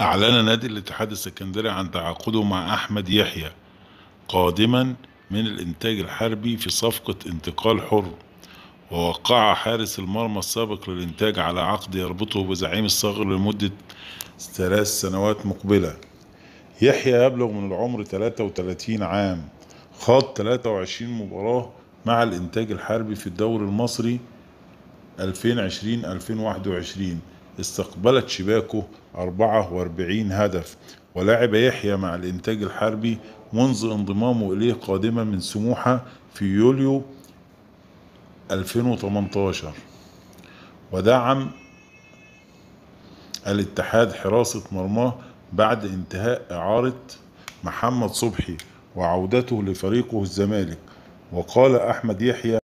أعلن نادي الاتحاد السكندري عن تعاقده مع أحمد يحيى قادما من الإنتاج الحربي في صفقة انتقال حر ووقع حارس المرمى السابق للإنتاج على عقد يربطه بزعيم الصغر لمدة ثلاث سنوات مقبلة يحيى يبلغ من العمر 33 عام خاض 23 مباراة مع الإنتاج الحربي في الدوري المصري 2020 2021 استقبلت شباكه 44 هدف ولعب يحيى مع الإنتاج الحربي منذ انضمامه إليه قادما من سموحة في يوليو 2018 ودعم الاتحاد حراسة مرماه بعد انتهاء إعارة محمد صبحي وعودته لفريقه الزمالك وقال أحمد يحيى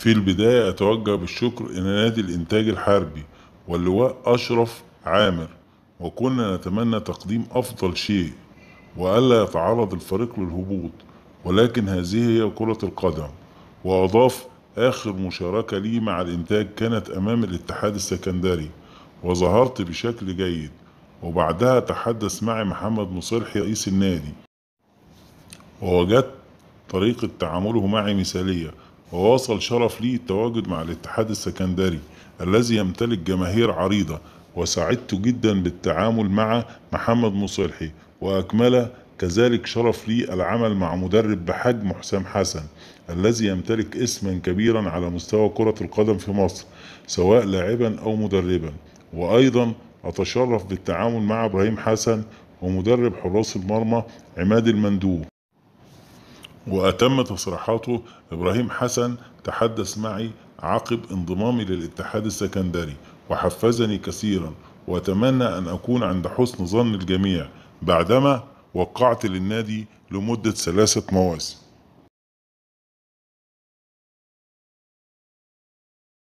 في البداية أتوجه بالشكر إلى نادي الإنتاج الحربي واللواء أشرف عامر وكنا نتمنى تقديم أفضل شيء وألا يتعرض الفريق للهبوط ولكن هذه هي كرة القدم وأضاف آخر مشاركة لي مع الإنتاج كانت أمام الاتحاد السكندري وظهرت بشكل جيد وبعدها تحدث معي محمد مصرحي رئيس النادي ووجدت طريقة تعامله معي مثالية وواصل شرف لي التواجد مع الاتحاد السكندري الذي يمتلك جماهير عريضة وسعدت جدا بالتعامل مع محمد مصلحي وأكمل كذلك شرف لي العمل مع مدرب بحجم حسام حسن الذي يمتلك اسما كبيرا على مستوى كرة القدم في مصر سواء لاعبا أو مدربا وأيضا أتشرف بالتعامل مع إبراهيم حسن ومدرب حراس المرمى عماد المندوب وأتم تصريحاته إبراهيم حسن تحدث معي عقب انضمامي للاتحاد السكندري وحفزني كثيرا وأتمنى أن أكون عند حسن ظن الجميع بعدما وقعت للنادي لمدة ثلاثة مواسم